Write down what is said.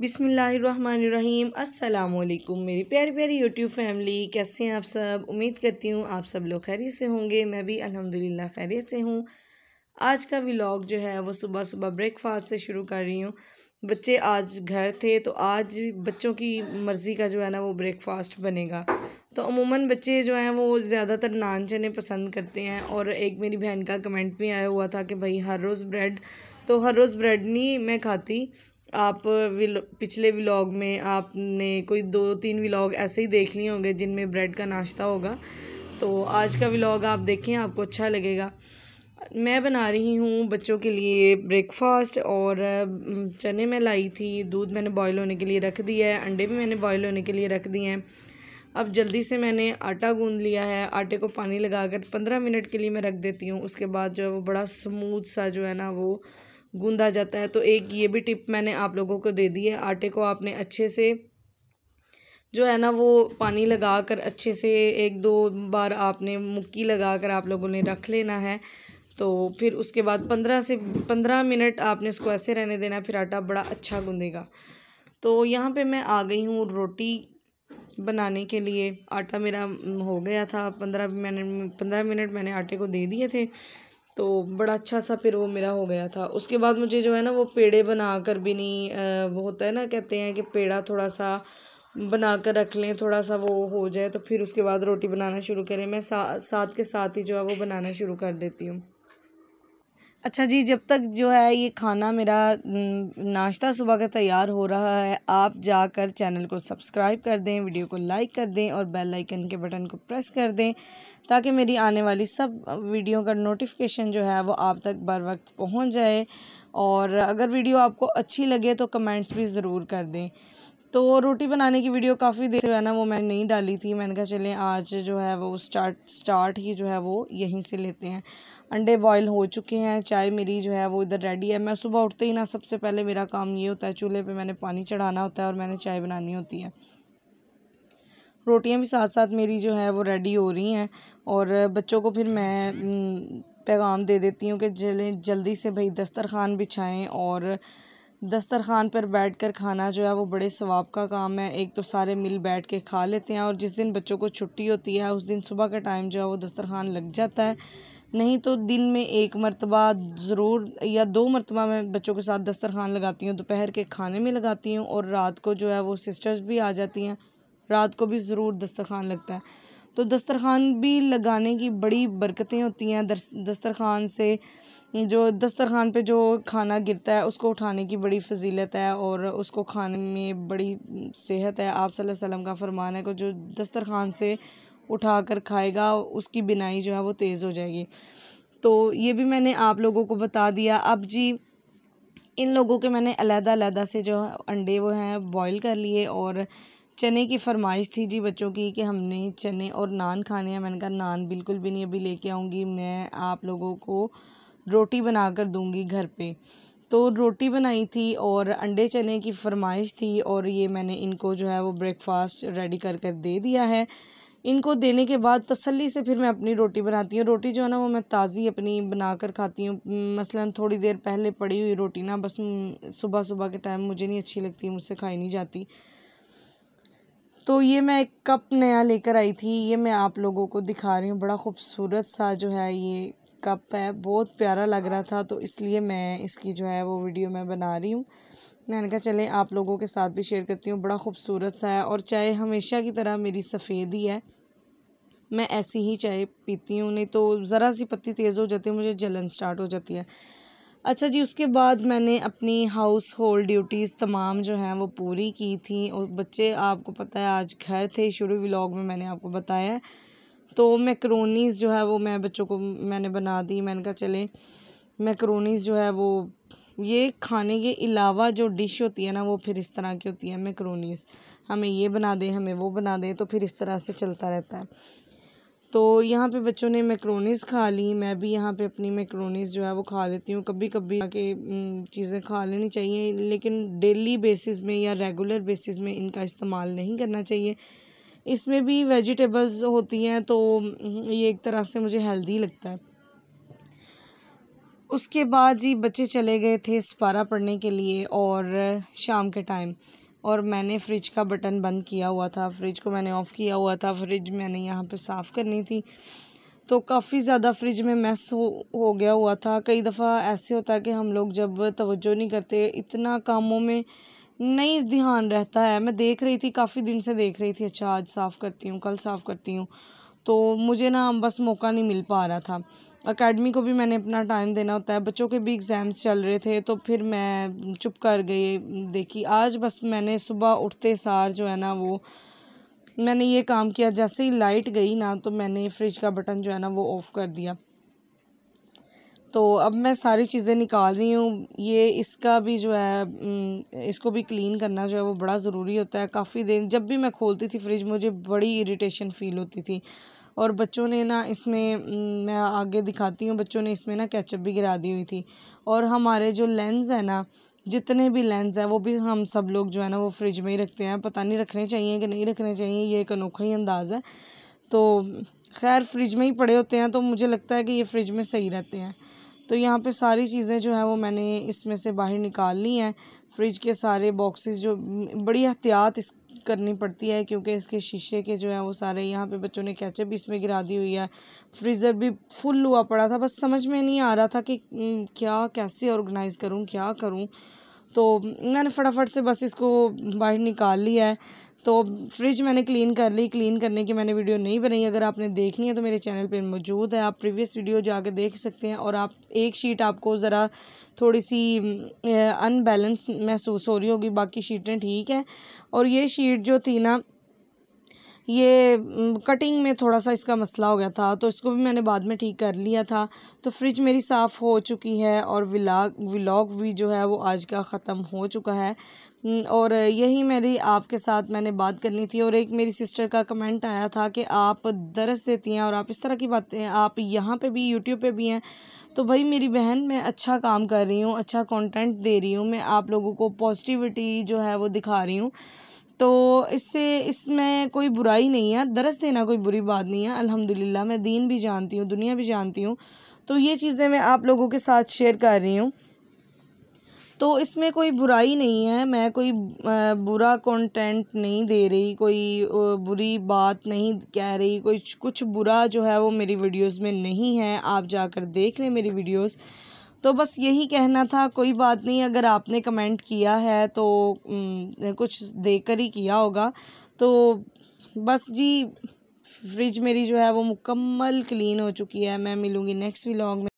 बिसमीम् अल्लाम मेरी प्यारी प्यारी यूट्यूब फैमिली कैसे हैं आप सब उम्मीद करती हूँ आप सब लोग खैरियत से होंगे मैं भी अल्हम्दुलिल्लाह खैरियत से हूँ आज का व्लॉग जो है वो सुबह सुबह ब्रेकफास्ट से शुरू कर रही हूँ बच्चे आज घर थे तो आज बच्चों की मर्ज़ी का जो है ना वो ब्रेकफास्ट बनेगा तो अमूमन बच्चे जो हैं वो ज़्यादातर नान चने पसंद करते हैं और एक मेरी बहन का कमेंट भी आया हुआ था कि भाई हर रोज़ ब्रेड तो हर रोज़ ब्रेड नहीं मैं खाती आप विल पिछले व्लॉग में आपने कोई दो तीन व्लॉग ऐसे ही देख लिए होंगे जिनमें ब्रेड का नाश्ता होगा तो आज का व्लॉग आप देखें आपको अच्छा लगेगा मैं बना रही हूँ बच्चों के लिए ब्रेकफास्ट और चने मैं लाई थी दूध मैंने बॉयल होने के लिए रख दिया है अंडे भी मैंने बॉयल होने के लिए रख दिए हैं अब जल्दी से मैंने आटा गूंद लिया है आटे को पानी लगा कर पंद्रह मिनट के लिए मैं रख देती हूँ उसके बाद जो है वो बड़ा स्मूथ सा जो है ना वो गूँधा जाता है तो एक ये भी टिप मैंने आप लोगों को दे दी है आटे को आपने अच्छे से जो है ना वो पानी लगा कर अच्छे से एक दो बार आपने मुक्की लगा कर आप लोगों ने रख लेना है तो फिर उसके बाद पंद्रह से पंद्रह मिनट आपने उसको ऐसे रहने देना फिर आटा बड़ा अच्छा गूँधेगा तो यहाँ पे मैं आ गई हूँ रोटी बनाने के लिए आटा मेरा हो गया था पंद्रह मिनट पंद्रह मिनट मैंने आटे को दे दिए थे तो बड़ा अच्छा सा फिर वो मेरा हो गया था उसके बाद मुझे जो है ना वो पेड़े बना कर भी नहीं वो होता है ना कहते हैं कि पेड़ा थोड़ा सा बना कर रख लें थोड़ा सा वो हो जाए तो फिर उसके बाद रोटी बनाना शुरू करें मैं सा, साथ के साथ ही जो है वो बनाना शुरू कर देती हूँ अच्छा जी जब तक जो है ये खाना मेरा नाश्ता सुबह का तैयार हो रहा है आप जाकर चैनल को सब्सक्राइब कर दें वीडियो को लाइक कर दें और बेल आइकन के बटन को प्रेस कर दें ताकि मेरी आने वाली सब वीडियो का नोटिफिकेशन जो है वो आप तक बर वक्त पहुंच जाए और अगर वीडियो आपको अच्छी लगे तो कमेंट्स भी ज़रूर कर दें तो रोटी बनाने की वीडियो काफ़ी देर जो है ना वो मैंने नहीं डाली थी मैंने कहा चलें आज जो है वो स्टार्ट स्टार्ट ही जो है वो यहीं से लेते हैं अंडे बॉयल हो चुके हैं चाय मेरी जो है वो इधर रेडी है मैं सुबह उठते ही ना सबसे पहले मेरा काम ये होता है चूल्हे पे मैंने पानी चढ़ाना होता है और मैंने चाय बनानी होती है रोटियां भी साथ साथ मेरी जो है वो रेडी हो रही हैं और बच्चों को फिर मैं पैगाम दे देती हूँ कि जल्दी से भाई दस्तरखान बिछाएँ और दस्तरखान पर बैठकर खाना जो है वो बड़े सवाब का काम है एक तो सारे मिल बैठ के खा लेते हैं और जिस दिन बच्चों को छुट्टी होती है उस दिन सुबह का टाइम जो है वो दस्तरखान लग जाता है नहीं तो दिन में एक मरतबा ज़रूर या दो मरतबा मैं बच्चों के साथ दस्तरखान लगाती हूँ दोपहर के खाने में लगाती हूँ और रात को जो है वो सिस्टर्स भी आ जाती हैं रात को भी ज़रूर दस्तरखान लगता है तो दस्तरखान भी लगाने की बड़ी बरकतें होती हैं दस्तरखान से जो दस्तरखान पे जो खाना गिरता है उसको उठाने की बड़ी फजीलत है और उसको खाने में बड़ी सेहत है आप वसल्लम का फरमान है कि जो दस्तरखान से उठा कर खाएगा उसकी बिनाई जो है वो तेज़ हो जाएगी तो ये भी मैंने आप लोगों को बता दिया अब जी इन लोगों के मैंने अलहदा अलहदा से जो अंडे वो हैं बॉईल कर लिए और चने की फरमाइश थी जी बच्चों की कि हमने चने और नान खाने हैं मैंने कहा नान बिल्कुल भी नहीं अभी लेके आऊँगी मैं आप लोगों को रोटी बना कर दूँगी घर पे तो रोटी बनाई थी और अंडे चने की फरमाइश थी और ये मैंने इनको जो है वो ब्रेकफास्ट रेडी कर कर दे दिया है इनको देने के बाद तसल्ली से फिर मैं अपनी रोटी बनाती हूँ रोटी जो है ना वो मैं ताज़ी अपनी बना कर खाती हूँ मसलन थोड़ी देर पहले पड़ी हुई रोटी ना बस सुबह सुबह के टाइम मुझे नहीं अच्छी लगती मुझसे खाई नहीं जाती तो ये मैं एक कप नया लेकर आई थी ये मैं आप लोगों को दिखा रही हूँ बड़ा खूबसूरत सा जो है ये कप है बहुत प्यारा लग रहा था तो इसलिए मैं इसकी जो है वो वीडियो मैं बना रही हूँ मैंने कहा चलें आप लोगों के साथ भी शेयर करती हूँ बड़ा खूबसूरत सा है और चाय हमेशा की तरह मेरी सफ़ेद ही है मैं ऐसी ही चाय पीती हूँ नहीं तो ज़रा सी पत्ती तेज़ हो जाती है मुझे जलन स्टार्ट हो जाती है अच्छा जी उसके बाद मैंने अपनी हाउस होल्ड ड्यूटीज़ तमाम जो हैं वो पूरी की थी और बच्चे आपको पता है आज घर थे शुरू व्लॉग में मैंने आपको बताया तो मैक्रोनीज़ जो है वो मैं बच्चों को मैंने बना दी मैंने कहा चले मैक्रोनीज़ जो है वो ये खाने के अलावा जो डिश होती है ना वो फिर इस तरह की होती है मैक्रोनीज़ हमें ये बना दें हमें वो बना दें तो फिर इस तरह से चलता रहता है तो यहाँ पे बच्चों ने मैक्रोनीज़ खा ली मैं भी यहाँ पे अपनी मैक्रोनीज़ जो है वो खा लेती हूँ कभी कभी के चीज़ें खा लेनी चाहिए लेकिन डेली बेसिस में या रेगुलर बेसिस में इनका इस्तेमाल नहीं करना चाहिए इसमें भी वेजिटेबल्स होती हैं तो ये एक तरह से मुझे हेल्दी लगता है उसके बाद जी बच्चे चले गए थे सपारा पढ़ने के लिए और शाम के टाइम और मैंने फ्रिज का बटन बंद किया हुआ था फ्रिज को मैंने ऑफ़ किया हुआ था फ्रिज मैंने यहाँ पे साफ़ करनी थी तो काफ़ी ज़्यादा फ्रिज में मैस हो हो गया हुआ था कई दफ़ा ऐसे होता है कि हम लोग जब तवज्जो नहीं करते इतना कामों में नहीं ध्यान रहता है मैं देख रही थी काफ़ी दिन से देख रही थी अच्छा आज साफ़ करती हूँ कल साफ़ करती हूँ तो मुझे ना बस मौका नहीं मिल पा रहा था अकेडमी को भी मैंने अपना टाइम देना होता है बच्चों के भी एग्ज़ाम्स चल रहे थे तो फिर मैं चुप कर गई देखी आज बस मैंने सुबह उठते सार जो है ना वो मैंने ये काम किया जैसे ही लाइट गई ना तो मैंने फ्रिज का बटन जो है ना वो ऑफ़ कर दिया तो अब मैं सारी चीज़ें निकाल रही हूँ ये इसका भी जो है इसको भी क्लीन करना जो है वो बड़ा ज़रूरी होता है काफ़ी देर जब भी मैं खोलती थी फ्रिज मुझे बड़ी इरिटेशन फील होती थी और बच्चों ने ना इसमें मैं आगे दिखाती हूँ बच्चों ने इसमें ना कैचअप भी गिरा दी हुई थी और हमारे जो लेंस है ना जितने भी लेंस है वो भी हम सब लोग जो है ना वो फ्रिज में ही रखते हैं पता नहीं रखने चाहिए कि नहीं रखने चाहिए ये एक अनोखा ही अंदाज़ है तो खैर फ्रिज में ही पड़े होते हैं तो मुझे लगता है कि ये फ्रिज में सही रहते हैं तो यहाँ पे सारी चीज़ें जो है वो मैंने इसमें से बाहर निकाल ली हैं फ्रिज के सारे बॉक्सेस जो बड़ी एहतियात इस करनी पड़ती है क्योंकि इसके शीशे के जो है वो सारे यहाँ पे बच्चों ने कैचअप भी इसमें गिरा दी हुई है फ्रीज़र भी फुल हुआ पड़ा था बस समझ में नहीं आ रहा था कि क्या कैसे ऑर्गेनाइज़ करूँ क्या करूँ तो मैंने फटाफट से बस इसको बाहर निकाल लिया है तो फ्रिज मैंने क्लीन कर ली क्लीन करने की मैंने वीडियो नहीं बनाई अगर आपने देखनी है तो मेरे चैनल पर मौजूद है आप प्रीवियस वीडियो जाके देख सकते हैं और आप एक शीट आपको ज़रा थोड़ी सी अनबैलेंस महसूस हो रही होगी बाकी शीटें ठीक हैं और ये शीट जो थी ना ये कटिंग में थोड़ा सा इसका मसला हो गया था तो इसको भी मैंने बाद में ठीक कर लिया था तो फ्रिज मेरी साफ़ हो चुकी है और विलाग विलाग भी जो है वो आज का ख़त्म हो चुका है और यही मेरी आपके साथ मैंने बात करनी थी और एक मेरी सिस्टर का कमेंट आया था कि आप दरस देती हैं और आप इस तरह की बातें आप यहाँ पे भी यूट्यूब पे भी हैं तो भाई मेरी बहन मैं अच्छा काम कर रही हूँ अच्छा कंटेंट दे रही हूँ मैं आप लोगों को पॉजिटिविटी जो है वो दिखा रही हूँ तो इससे इसमें कोई बुराई नहीं है दरस देना कोई बुरी बात नहीं है अल्हम्दुलिल्लाह मैं दीन भी जानती हूँ दुनिया भी जानती हूँ तो ये चीज़ें मैं आप लोगों के साथ शेयर कर रही हूँ तो इसमें कोई बुराई नहीं है मैं कोई बुरा कंटेंट नहीं दे रही कोई बुरी बात नहीं कह रही कोई कुछ बुरा जो है वो मेरी वीडियोस में नहीं है आप जाकर देख लें मेरी वीडियोस तो बस यही कहना था कोई बात नहीं अगर आपने कमेंट किया है तो कुछ देकर ही किया होगा तो बस जी फ्रिज मेरी जो है वो मुकम्मल क्लीन हो चुकी है मैं मिलूँगी नेक्स्ट व्लॉग में